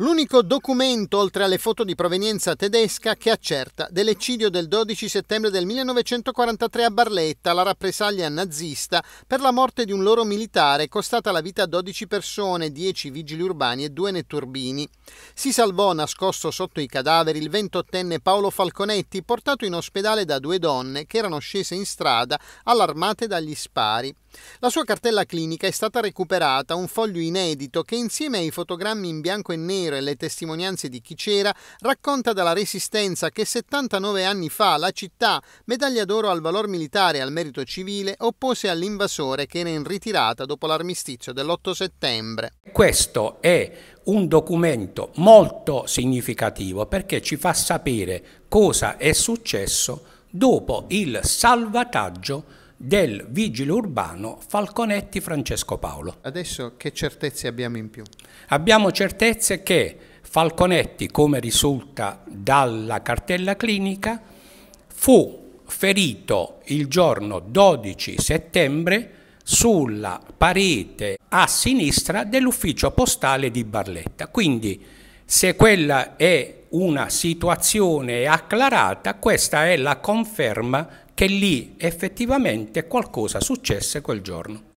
L'unico documento, oltre alle foto di provenienza tedesca, che accerta dell'eccidio del 12 settembre del 1943 a Barletta, la rappresaglia nazista per la morte di un loro militare, costata la vita a 12 persone, 10 vigili urbani e 2 netturbini. Si salvò nascosto sotto i cadaveri il 28enne Paolo Falconetti, portato in ospedale da due donne che erano scese in strada allarmate dagli spari. La sua cartella clinica è stata recuperata, un foglio inedito che insieme ai fotogrammi in bianco e nero riunire le testimonianze di chi c'era, racconta della Resistenza che 79 anni fa la città, medaglia d'oro al valor militare e al merito civile, oppose all'invasore che era in ritirata dopo l'armistizio dell'8 settembre. Questo è un documento molto significativo perché ci fa sapere cosa è successo dopo il salvataggio del vigile urbano Falconetti Francesco Paolo. Adesso che certezze abbiamo in più? Abbiamo certezze che Falconetti, come risulta dalla cartella clinica, fu ferito il giorno 12 settembre sulla parete a sinistra dell'ufficio postale di Barletta. Quindi se quella è una situazione acclarata, questa è la conferma che lì effettivamente qualcosa successe quel giorno.